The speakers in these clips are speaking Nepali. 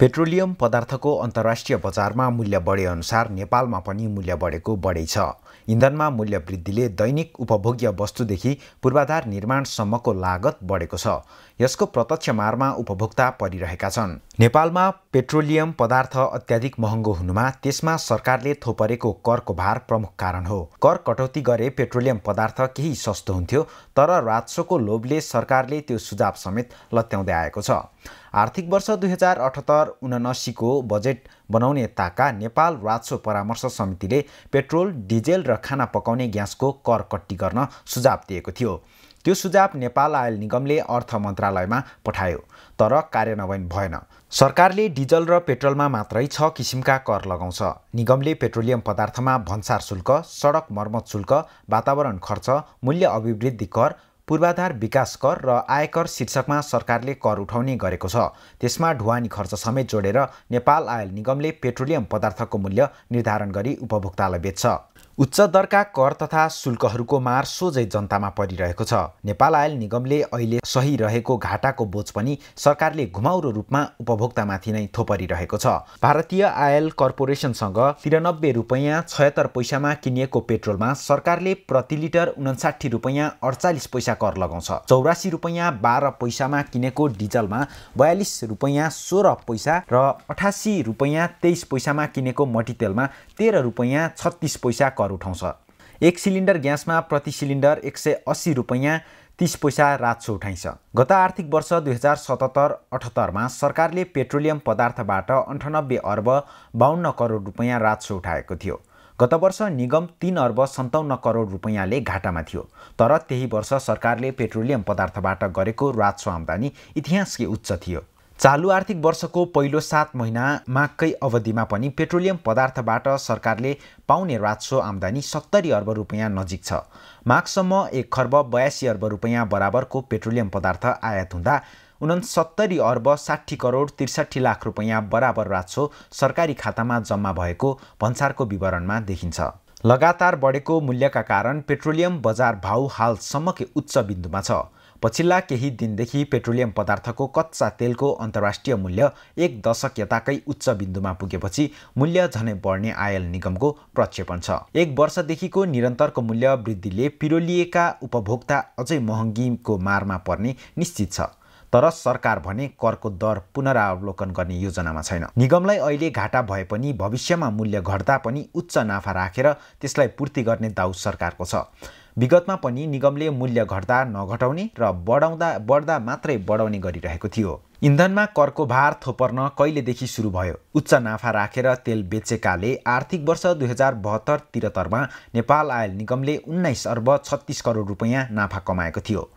पेट्रोलियम पदार्थको अन्तर्राष्ट्रिय बजारमा मूल्य बढेअनुसार नेपालमा पनि मूल्य बढेको बढै छ इन्धनमा मूल्य वृद्धिले दैनिक उपभोग्य वस्तुदेखि पूर्वाधार निर्माणसम्मको लागत बढेको छ यसको प्रत्यक्ष मारमा उपभोक्ता परिरहेका छन् नेपालमा पेट्रोलियम पदार्थ अत्याधिक महँगो हुनुमा त्यसमा सरकारले थोपरेको करको भार प्रमुख कारण हो कर कटौती गरे पेट्रोलियम पदार्थ केही सस्तो हुन्थ्यो तर राजस्वको लोभले सरकारले त्यो सुझाव समेत लत्याउँदै आएको छ आर्थिक वर्ष दुई हजार अठहत्तर उनासीको बजेट बनाउने ताका नेपाल राजस्व परामर्श समितिले पेट्रोल डिजेल र खाना पकाउने ग्यासको कर कट्टी गर्न सुझाव दिएको थियो त्यो सुझाव नेपाल आयल निगमले अर्थ मन्त्रालयमा पठायो तर कार्यान्वयन भएन सरकारले डिजल र पेट्रोलमा मात्रै छ किसिमका कर लगाउँछ निगमले पेट्रोलियम पदार्थमा भन्सार शुल्क सडक मर्मत शुल्क वातावरण खर्च मूल्य अभिवृद्धि कर पूर्वाधार विकास कर र आयकर शीर्षकमा सरकारले कर उठाउने गरेको छ त्यसमा ढुवानी खर्च समेत जोडेर नेपाल आयल निगमले पेट्रोलियम पदार्थको मूल्य निर्धारण गरी उपभोक्तालाई बेच्छ उच्च दरका कर तथा शुल्कहरूको मार सोझै जनतामा परिरहेको छ नेपाल आयल निगमले अहिले सही रहेको घाटाको बोझ पनि सरकारले घुमाउरो रूपमा उपभोक्तामाथि नै थोपरिरहेको छ भारतीय आयल कर्पोरेसनसँग तिरानब्बे रुपैयाँ छयत्तर पैसामा किनिएको पेट्रोलमा सरकारले प्रति लिटर उन्साठी रुपैयाँ अडचालिस पैसा कर लगाउँछ चौरासी रुपैयाँ बाह्र पैसामा किनेको डिजलमा बयालिस रुपैयाँ सोह्र पैसा र अठासी रुपैयाँ तेइस पैसामा किनेको मटितेलमा तेह्र रुपैयाँ छत्तिस पैसा कर कर उठाउँछ एक सिलिन्डर ग्यासमा प्रति सिलिन्डर एक सय अस्सी रुपियाँ तिस पैसा राजस्व उठाइन्छ गत आर्थिक वर्ष दुई हजार सतहत्तर अठहत्तरमा सरकारले पेट्रोलियम पदार्थबाट अन्ठानब्बे अर्ब बाहन्न करोड रुपियाँ राजस्व उठाएको थियो गत वर्ष निगम तिन अर्ब सन्ताउन्न करोड रुपियाँले घाटामा थियो तर त्यही वर्ष सरकारले पेट्रोलियम पदार्थबाट गरेको राजस्व आम्दानी इतिहासकै उच्च थियो चालु आर्थिक वर्षको पहिलो सात महिनामाकै अवधिमा पनि पेट्रोलियम पदार्थबाट सरकारले पाउने राजस्व आम्दानी सत्तरी अर्ब रुपियाँ नजिक छ माघसम्म एक खर्ब बयासी अर्ब रुपियाँ बराबरको पेट्रोलियम पदार्थ आयात हुँदा उनसत्तरी अर्ब साठी करोड त्रिसठी लाख रुपियाँ बराबर राजस्व सरकारी खातामा जम्मा भएको भन्सारको विवरणमा देखिन्छ लगातार बढेको मूल्यका कारण पेट्रोलियम बजार भाउ हालसम्मकै उच्च बिन्दुमा छ पछिल्ला केही दिनदेखि पेट्रोलियम पदार्थको कच्चा तेलको अन्तर्राष्ट्रिय मूल्य एक दशक यताकै उच्च बिन्दुमा पुगेपछि मूल्य झनै बढ्ने आयल निगमको प्रक्षेपण छ एक वर्षदेखिको निरन्तरको मूल्य वृद्धिले पिरोलिएका उपभोक्ता अझै महँगीको मारमा पर्ने निश्चित छ तर सरकार भने करको दर पुनरावलोकन गर्ने योजनामा छैन निगमलाई अहिले घाटा भए पनि भविष्यमा मूल्य घट्दा पनि उच्च नाफा राखेर त्यसलाई पूर्ति गर्ने दाउ सरकारको छ विगतमा पनि निगमले मूल्य घट्दा नघटाउने र बढाउँदा बढ्दा मात्रै बढाउने गरिरहेको थियो इन्धनमा करको भार थोपर्न कहिलेदेखि सुरु भयो उच्च नाफा राखेर तेल बेचेकाले आर्थिक वर्ष दुई हजार बहत्तर त्रिहत्तरमा नेपाल आयल निगमले उन्नाइस अर्ब छत्तिस करोड रुपियाँ नाफा कमाएको थियो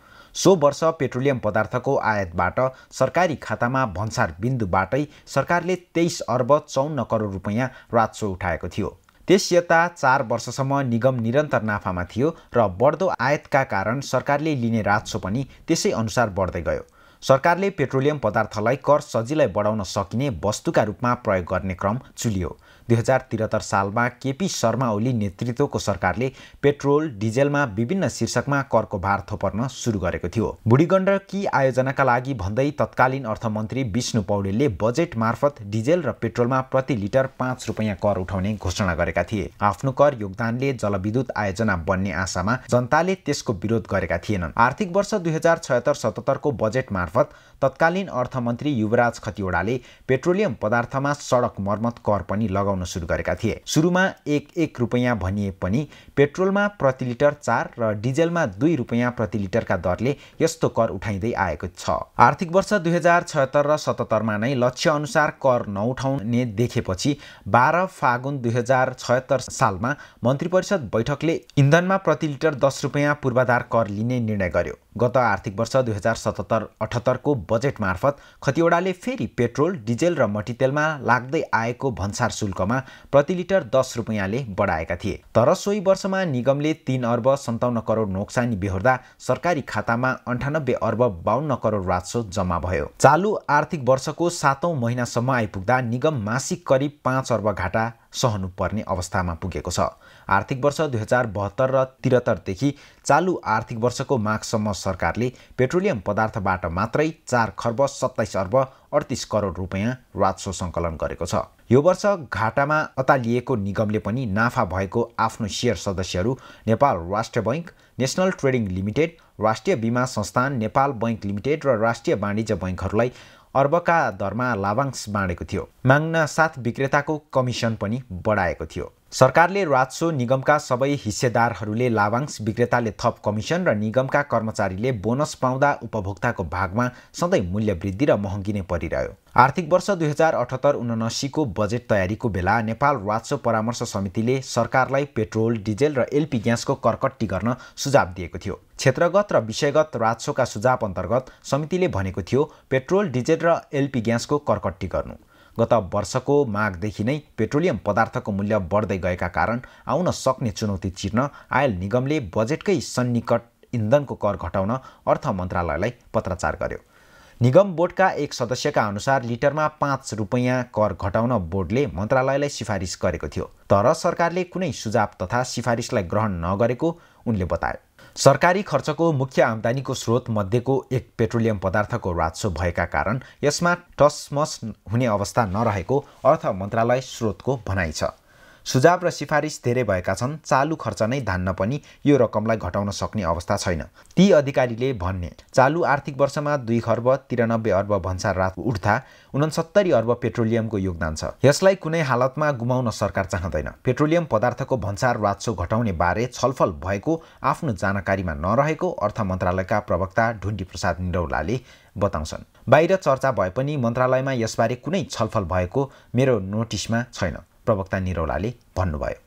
सो वर्ष पेट्रोलियम पदार्थको आयातबाट सरकारी खातामा भन्सार बिन्दुबाटै सरकारले तेइस अर्ब चौन्न करोड रुपियाँ राजस्व उठाएको थियो यता चार वर्षसम्म निगम निरन्तर नाफामा थियो र बढ्दो आयातका कारण सरकारले लिने राजस्व पनि त्यसै अनुसार बढ्दै गयो सरकारले पेट्रोलियम पदार्थलाई कर सजिलै बढाउन सकिने वस्तुका रूपमा प्रयोग गर्ने क्रम चुलियो दुई हजार त्रिहत्तर सालमा केपी शर्मा ओली नेतृत्वको सरकारले पेट्रोल डिजेलमा विभिन्न शीर्षकमा करको भार थोपर्न सुरु गरेको थियो बुढीगण्डकी आयोजनाका लागि भन्दै तत्कालीन अर्थमन्त्री विष्णु पौडेलले बजेट मार्फत डिजेल र पेट्रोलमा प्रति लिटर पाँच रुपियाँ कर उठाउने घोषणा गरेका थिए आफ्नो कर योगदानले जलविद्युत आयोजना बन्ने आशामा जनताले त्यसको विरोध गरेका थिएनन् आर्थिक वर्ष दुई हजार छयत्तर सतहत्तरको बजेट मार्फत तत्कालीन अर्थमन्त्री युवराज खतिवडाले पेट्रोलियम पदार्थमा सडक मर्मत कर पनि लगाउन सुरु गरेका थिए सुरुमा एक एक रुपियाँ भनिए पनि पेट्रोलमा प्रति लिटर चार र डिजेलमा दुई रुपियाँ प्रति लिटरका दरले यस्तो कर उठाइँदै आएको छ आर्थिक वर्ष दुई हजार छत्तर र सतहत्तरमा नै लक्ष्य अनुसार कर नउठाउने देखेपछि बाह्र फागुन दुई हजार छयत्तर सालमा मन्त्री परिषद बैठकले इन्धनमा प्रति लिटर दस रुपियाँ पूर्वाधार कर लिने निर्णय गर्यो गत आर्थिक वर्ष दुई हजार सतहत्तर अठहत्तरको बजेट मार्फत खतिवडाले फेरि पेट्रोल डिजेल र मट्टितेलमा लाग्दै आएको भन्सार शुल्कमा प्रति लिटर दस रुपियाँले बढाएका थिए तर सोही वर्षमा निगमले तीन अर्ब सन्ताउन्न करोड नोक्सानी बेहोर्दा सरकारी खातामा अन्ठानब्बे अर्ब बाहन्न करोड राजस्व जम्मा भयो चालु आर्थिक वर्षको सातौँ महिनासम्म आइपुग्दा निगम मासिक करिब पाँच अर्ब घाटा सहनुपर्ने अवस्थामा पुगेको छ आर्थिक वर्ष दुई हजार बहत्तर र त्रिहत्तरदेखि चालु आर्थिक वर्षको मागसम्म सरकारले पेट्रोलियम पदार्थबाट मात्रै चार खर्ब सत्ताइस अर्ब अडतिस करोड रुपियाँ राजस्व सङ्कलन गरेको छ यो वर्ष घाटामा अतालिएको निगमले पनि नाफा भएको आफ्नो सेयर सदस्यहरू नेपाल राष्ट्र बैङ्क नेसनल ट्रेडिङ लिमिटेड राष्ट्रिय बिमा संस्थान नेपाल बैङ्क लिमिटेड र राष्ट्रिय वाणिज्य बैङ्कहरूलाई अर्बका दरमा लाभांश बाँडेको थियो माग्न साथ विक्रेताको कमिसन पनि बढाएको थियो सरकारले राजसो निगमका सबै हिस्सेदारहरूले लाभांश विक्रेताले थप कमिसन र निगमका कर्मचारीले बोनस पाउँदा उपभोक्ताको भागमा सधैँ मूल्यवृद्धि र महँगी नै परिरह्यो आर्थिक वर्ष दुई हजार अठहत्तर उनासीको बजेट तयारीको बेला नेपाल राजस्व परामर्श समितिले सरकारलाई पेट्रोल डिजेल र एलपी ग्यासको कर्कट्टी गर्न सुझाव दिएको थियो क्षेत्रगत र विषयगत राजसोका सुझाव अन्तर्गत समितिले भनेको थियो पेट्रोल डिजेल र एलपी ग्यासको कर्कट्टी गर्नु गत वर्षको मागदेखि नै पेट्रोलियम पदार्थको मूल्य बढ्दै गएका कारण आउन सक्ने चुनौती चिर्न आयल निगमले बजेटकै सन्निकट इन्धनको कर घटाउन अर्थ मन्त्रालयलाई पत्राचार गर्यो निगम बोर्डका एक सदस्यका अनुसार लिटरमा पाँच रुपियाँ कर घटाउन बोर्डले मन्त्रालयलाई सिफारिस गरेको थियो तर सरकारले कुनै सुझाव तथा सिफारिसलाई ग्रहण नगरेको उनले बताए सरकारी खर्चको मुख्य आम्दानीको स्रोत मध्येको एक पेट्रोलियम पदार्थको राजस्व भएका कारण यसमा टसमस हुने अवस्था नरहेको अर्थ मन्त्रालय स्रोतको भनाइ छ सुझाव र सिफारिस धेरै भएका छन् चालु खर्च नै धान्न पनि यो रकमलाई घटाउन सक्ने अवस्था छैन ती अधिकारीले भन्ने चालु आर्थिक वर्षमा दुई खर्ब तिरानब्बे अर्ब भन्सार रात उठ्दा उनसत्तरी अर्ब पेट्रोलियमको योगदान छ यसलाई कुनै हालतमा गुमाउन सरकार चाहँदैन पेट्रोलियम पदार्थको भन्सार राजस्व घटाउने बारे छलफल भएको आफ्नो जानकारीमा नरहेको अर्थ मन्त्रालयका प्रवक्ता ढुण्डी प्रसाद निरौलाले बताउँछन् बाहिर चर्चा भए पनि मन्त्रालयमा यसबारे कुनै छलफल भएको मेरो नोटिसमा छैन प्रवक्ता निरौलाले भन्नुभयो